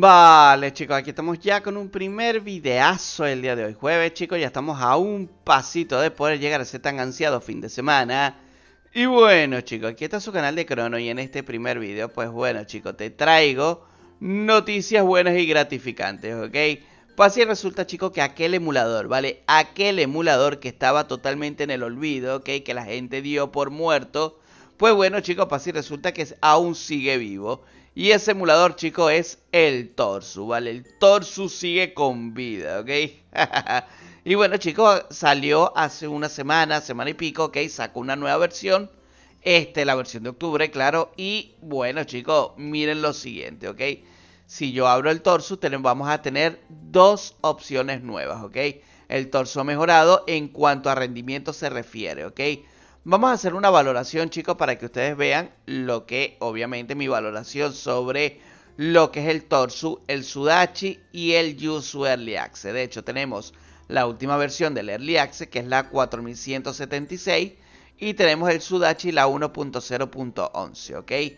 Vale chicos, aquí estamos ya con un primer videazo el día de hoy jueves chicos, ya estamos a un pasito de poder llegar a ese tan ansiado fin de semana Y bueno chicos, aquí está su canal de Crono y en este primer video pues bueno chicos te traigo noticias buenas y gratificantes, ¿ok? Pues así resulta, chicos, que aquel emulador, ¿vale? Aquel emulador que estaba totalmente en el olvido, ¿ok? Que la gente dio por muerto. Pues bueno, chicos, pues así resulta que aún sigue vivo. Y ese emulador, chicos, es el Torsu, ¿vale? El Torsu sigue con vida, ¿ok? y bueno, chicos, salió hace una semana, semana y pico, ¿ok? Sacó una nueva versión este, la versión de octubre, claro. Y bueno, chicos, miren lo siguiente, ¿ok? Si yo abro el torso, vamos a tener dos opciones nuevas, ¿ok? El torso mejorado en cuanto a rendimiento se refiere, ¿ok? Vamos a hacer una valoración, chicos, para que ustedes vean lo que, obviamente, mi valoración sobre lo que es el torso el Sudachi y el Yuzu Early Access. De hecho, tenemos la última versión del Early Access, que es la 4176, y tenemos el Sudachi la 1.0.11, ¿ok?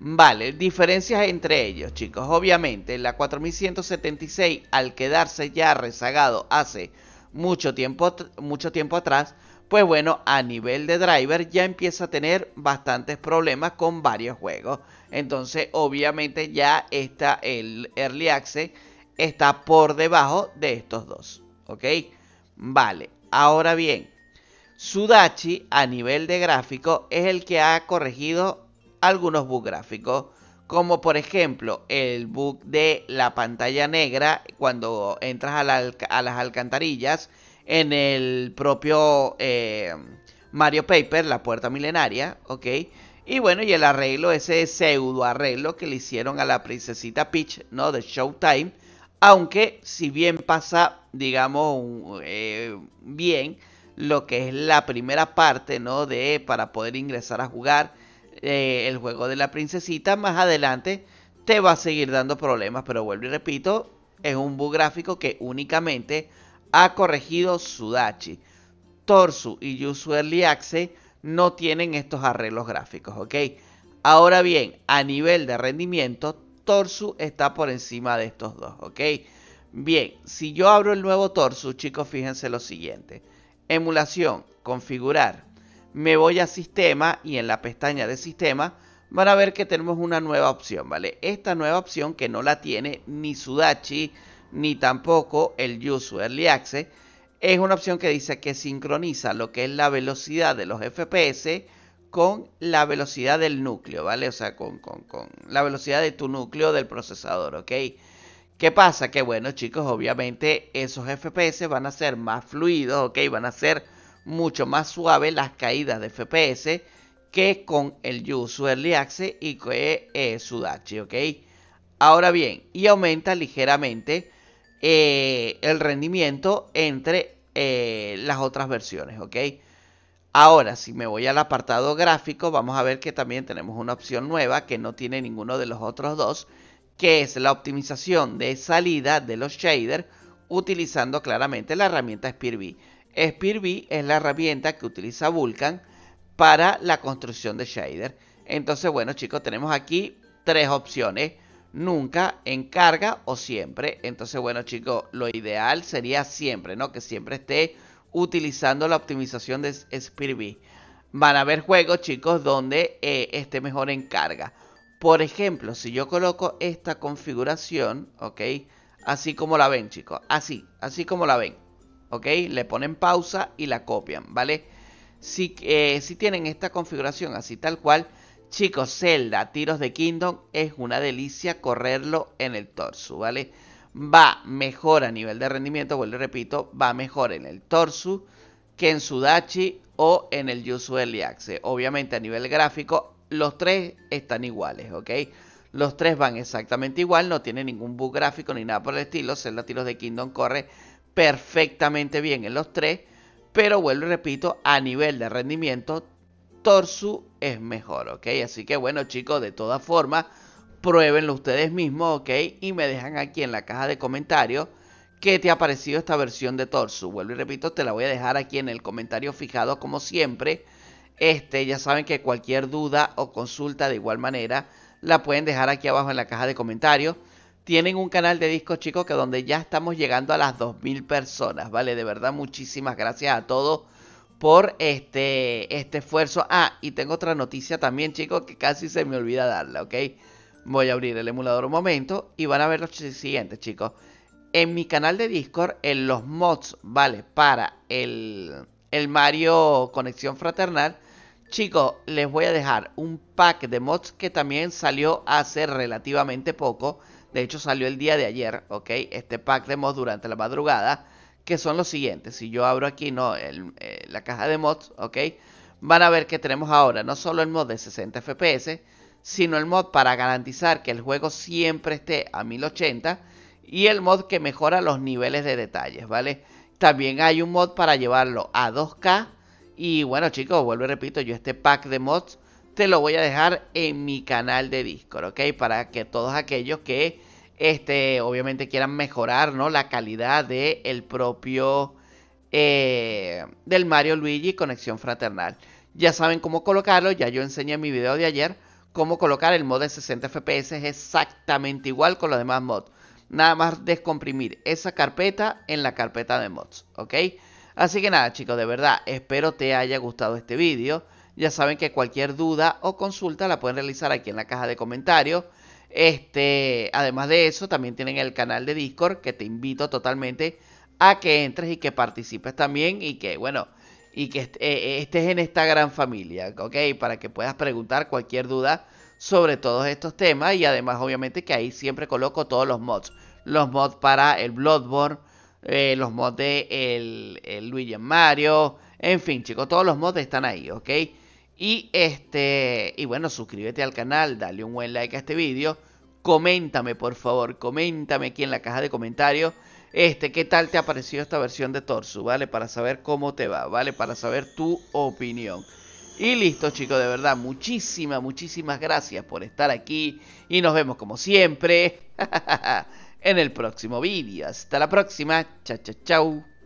Vale, diferencias entre ellos, chicos. Obviamente, la 4176 al quedarse ya rezagado hace mucho tiempo, mucho tiempo atrás, pues bueno, a nivel de driver ya empieza a tener bastantes problemas con varios juegos. Entonces, obviamente ya está el Early Access está por debajo de estos dos, ¿ok? Vale, ahora bien, Sudachi a nivel de gráfico es el que ha corregido algunos bugs gráficos, como por ejemplo el bug de la pantalla negra cuando entras a, las alcantarillas en el propio eh, Mario Paper, la puerta milenaria, ¿ok? Y bueno, y el arreglo, ese pseudo arreglo que le hicieron a la princesita Peach, ¿no? De Showtime. Aunque si bien pasa, digamos, eh, bien, lo que es la primera parte, ¿no? De para poder ingresar a jugar eh, el juego de la princesita. Más adelante te va a seguir dando problemas, pero vuelvo y repito, es un bug gráfico que únicamente ha corregido Sudachi. Torsu y Yusu Early no tienen estos arreglos gráficos, ¿ok? Ahora bien, a nivel de rendimiento, Torsu está por encima de estos dos, ¿ok? Bien, si yo abro el nuevo Torsu, chicos, fíjense lo siguiente. Emulación, configurar. Me voy a sistema y en la pestaña de sistema van a ver que tenemos una nueva opción, ¿vale? Esta nueva opción que no la tiene ni Sudachi ni tampoco el Yuzu Early Access es una opción que dice que sincroniza lo que es la velocidad de los FPS con la velocidad del núcleo, ¿vale? O sea, con, con la velocidad de tu núcleo del procesador, ¿ok? ¿Qué pasa? Que bueno, chicos, obviamente esos FPS van a ser más fluidos, ¿ok? Van a ser mucho más suaves las caídas de FPS que con el Yuzu Early Access y que eh, Sudachi, ¿ok? Ahora bien, y aumenta ligeramente eh, el rendimiento entre eh, las otras versiones, ¿ok? Ahora, si me voy al apartado gráfico, vamos a ver que también tenemos una opción nueva que no tiene ninguno de los otros dos que es la optimización de salida de los shaders utilizando claramente la herramienta Spear V es la herramienta que utiliza Vulkan para la construcción de shader. Entonces, bueno chicos, tenemos aquí tres opciones. Nunca, en carga o siempre. Entonces, bueno chicos, lo ideal sería siempre, ¿no? Que siempre esté utilizando la optimización de V. Van a haber juegos, chicos, donde eh, esté mejor en carga. Por ejemplo, si yo coloco esta configuración, ¿ok? Así como la ven, chicos. Así, así como la ven. ¿Ok? Le ponen pausa y la copian, ¿vale? Eh, si, tienen esta configuración así tal cual, chicos, Zelda, tiros de Kingdom, es una delicia correrlo en el torso, ¿vale? Va mejor a nivel de rendimiento, vuelvo repito, va mejor en el torso que en Sudachi o en el Yuzu Eliaxe. Obviamente a nivel gráfico los tres están iguales, ¿ok? Los tres van exactamente igual, no tiene ningún bug gráfico ni nada por el estilo. Zelda Tiros de Kingdom corre perfectamente bien en los tres. Pero vuelvo y repito, a nivel de rendimiento, Torsu es mejor, ¿ok? Así que bueno chicos, de todas formas, pruébenlo ustedes mismos, ¿ok? Y me dejan aquí en la caja de comentarios qué te ha parecido esta versión de Torsu. Vuelvo y repito, te la voy a dejar aquí en el comentario fijado como siempre. Este, ya saben que cualquier duda o consulta de igual manera la pueden dejar aquí abajo en la caja de comentarios. Tienen un canal de Discord, chicos que donde ya estamos llegando a las 2000 personas, ¿vale? De verdad muchísimas gracias a todos por este, este esfuerzo. Ah, y tengo otra noticia también, chicos, que casi se me olvida darla, ¿ok? Voy a abrir el emulador un momento y van a ver lo siguiente, chicos. En mi canal de Discord, en los mods, ¿vale? Para el, el Mario Conexión Fraternal, Chicos, les voy a dejar un pack de mods que también salió hace relativamente poco. De hecho, salió el día de ayer, ¿ok? Este pack de mods durante la madrugada, que son los siguientes. Si yo abro aquí, no, eh, la caja de mods, ¿ok? Van a ver que tenemos ahora no solo el mod de 60 FPS, sino el mod para garantizar que el juego siempre esté a 1080 y el mod que mejora los niveles de detalles, ¿vale? También hay un mod para llevarlo a 2K y bueno chicos, vuelvo y repito, yo este pack de mods te lo voy a dejar en mi canal de Discord, ¿ok? Para que todos aquellos que este, obviamente quieran mejorar ¿no? la calidad del propio eh, del Mario Luigi Conexión Fraternal. Ya saben cómo colocarlo, ya yo enseñé en mi video de ayer cómo colocar el mod de 60 FPS exactamente igual con los demás mods. Nada más descomprimir esa carpeta en la carpeta de mods, ¿ok? Así que nada chicos, de verdad, espero te haya gustado este vídeo. Ya saben que cualquier duda o consulta la pueden realizar aquí en la caja de comentarios. Este, además de eso, también tienen el canal de Discord que te invito totalmente a que entres y que participes también y que, bueno, y que eh, eh, estés en esta gran familia, ¿ok? Para que puedas preguntar cualquier duda sobre todos estos temas y además obviamente que ahí siempre coloco todos los mods. Los mods para el Bloodborne, eh, los mods de el, el Luigi Mario, en fin, chicos, todos los mods están ahí, ¿ok? Y este, y bueno, suscríbete al canal, dale un buen like a este vídeo, coméntame por favor, coméntame aquí en la caja de comentarios, este, qué tal te ha parecido esta versión de Torsu, ¿vale? Para saber cómo te va, ¿vale? Para saber tu opinión. Y listo chicos, de verdad, muchísimas, muchísimas gracias por estar aquí y nos vemos como siempre. en el próximo vídeo. Hasta la próxima. Chao, chao, chao.